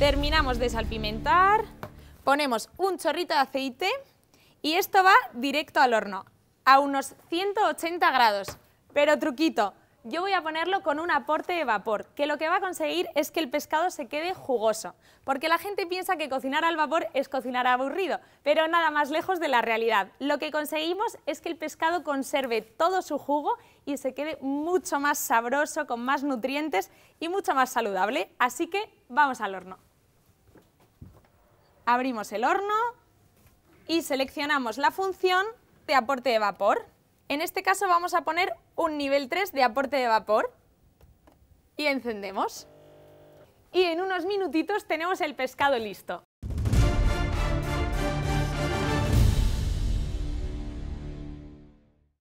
Terminamos de salpimentar, ponemos un chorrito de aceite y esto va directo al horno, a unos 180 grados. Pero truquito, yo voy a ponerlo con un aporte de vapor, que lo que va a conseguir es que el pescado se quede jugoso, porque la gente piensa que cocinar al vapor es cocinar aburrido, pero nada más lejos de la realidad. Lo que conseguimos es que el pescado conserve todo su jugo y se quede mucho más sabroso, con más nutrientes y mucho más saludable, así que vamos al horno. Abrimos el horno y seleccionamos la función de aporte de vapor. En este caso vamos a poner un nivel 3 de aporte de vapor y encendemos. Y en unos minutitos tenemos el pescado listo.